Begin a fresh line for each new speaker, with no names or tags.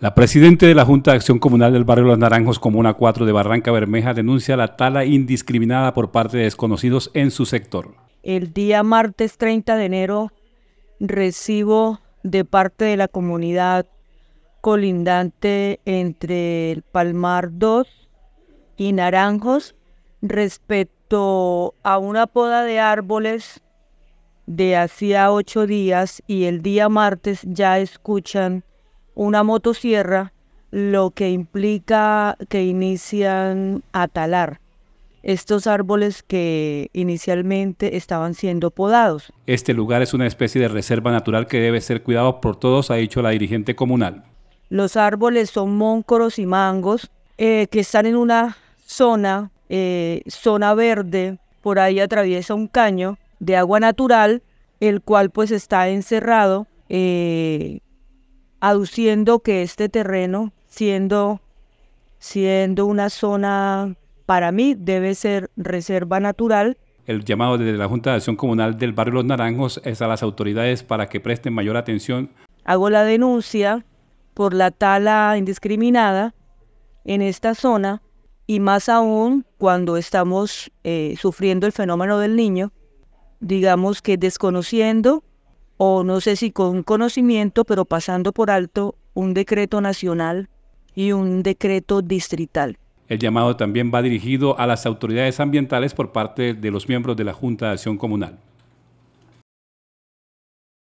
La presidenta de la Junta de Acción Comunal del Barrio Los Naranjos, Comuna 4 de Barranca Bermeja, denuncia la tala indiscriminada por parte de desconocidos en su sector.
El día martes 30 de enero recibo de parte de la comunidad colindante entre el Palmar 2 y Naranjos respecto a una poda de árboles de hacía ocho días y el día martes ya escuchan una motosierra, lo que implica que inician a talar estos árboles que inicialmente estaban siendo podados.
Este lugar es una especie de reserva natural que debe ser cuidado por todos, ha dicho la dirigente comunal.
Los árboles son móncoros y mangos eh, que están en una zona, eh, zona verde, por ahí atraviesa un caño de agua natural, el cual pues está encerrado eh, aduciendo que este terreno, siendo, siendo una zona para mí, debe ser reserva natural.
El llamado desde la Junta de Acción Comunal del Barrio Los Naranjos es a las autoridades para que presten mayor atención.
Hago la denuncia por la tala indiscriminada en esta zona y más aún cuando estamos eh, sufriendo el fenómeno del niño, digamos que desconociendo o no sé si con conocimiento, pero pasando por alto un decreto nacional y un decreto distrital.
El llamado también va dirigido a las autoridades ambientales por parte de los miembros de la Junta de Acción Comunal.